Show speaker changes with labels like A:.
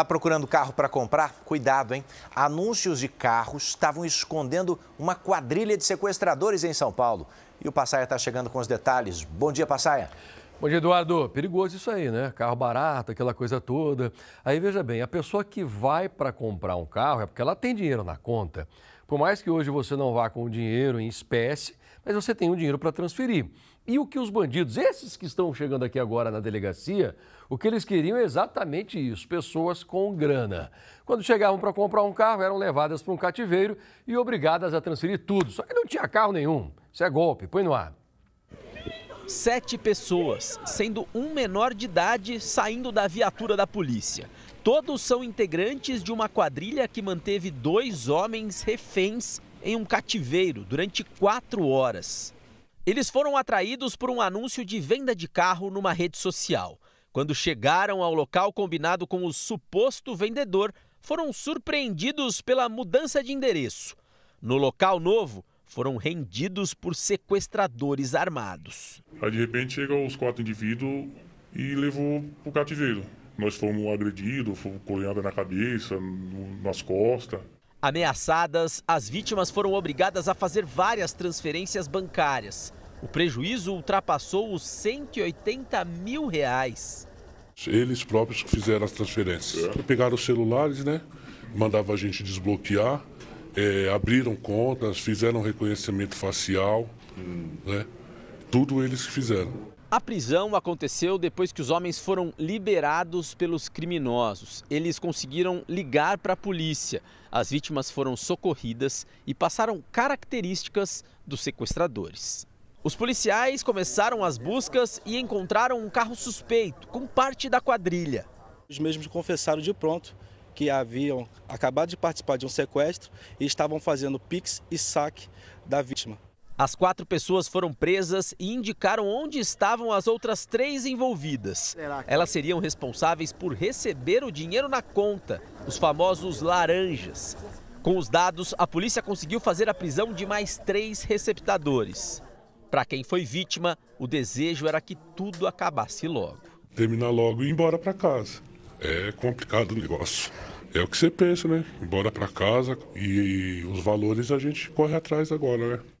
A: Tá procurando carro para comprar? Cuidado, hein? Anúncios de carros estavam escondendo uma quadrilha de sequestradores em São Paulo. E o Passaia está chegando com os detalhes. Bom dia,
B: Passaia. Bom dia, Eduardo. Perigoso isso aí, né? Carro barato, aquela coisa toda. Aí veja bem, a pessoa que vai para comprar um carro é porque ela tem dinheiro na conta. Por mais que hoje você não vá com o dinheiro em espécie, mas você tem o um dinheiro para transferir. E o que os bandidos, esses que estão chegando aqui agora na delegacia, o que eles queriam é exatamente isso: pessoas com grana. Quando chegavam para comprar um carro, eram levadas para um cativeiro e obrigadas a transferir tudo. Só que não tinha carro nenhum. Isso é golpe, põe no ar sete
A: pessoas, sendo um menor de idade, saindo da viatura da polícia. Todos são integrantes de uma quadrilha que manteve dois homens reféns em um cativeiro durante quatro horas. Eles foram atraídos por um anúncio de venda de carro numa rede social. Quando chegaram ao local combinado com o suposto vendedor, foram surpreendidos pela mudança de endereço. No
C: local novo,
A: foram rendidos por sequestradores armados.
C: Aí de repente chegam os quatro indivíduos e levou para o cativeiro. Nós fomos agredidos, fomos colinhada na cabeça, nas costas.
A: Ameaçadas, as vítimas foram obrigadas a fazer várias transferências bancárias. O prejuízo ultrapassou os 180 mil reais.
C: Eles próprios fizeram as transferências. É. Pegaram os celulares, né? Mandava a gente desbloquear é, abriram contas, fizeram reconhecimento facial, hum. né? Tudo eles que fizeram.
A: A prisão aconteceu depois que os homens foram liberados pelos criminosos. Eles conseguiram ligar para a polícia. As vítimas foram socorridas e passaram características dos sequestradores. Os policiais começaram as buscas e encontraram um carro suspeito com parte da quadrilha. Os mesmos confessaram de pronto que haviam acabado de participar de um sequestro e estavam fazendo pix e saque da vítima. As quatro pessoas foram presas e indicaram onde estavam as outras três envolvidas. Elas seriam responsáveis por receber o dinheiro na conta, os famosos laranjas. Com os dados, a polícia conseguiu fazer a prisão de mais três receptadores. Para quem foi vítima, o desejo
C: era que tudo acabasse logo. Terminar logo e ir embora para casa. É complicado o negócio. É o que você pensa, né? Bora para casa e os valores a gente corre atrás agora, né?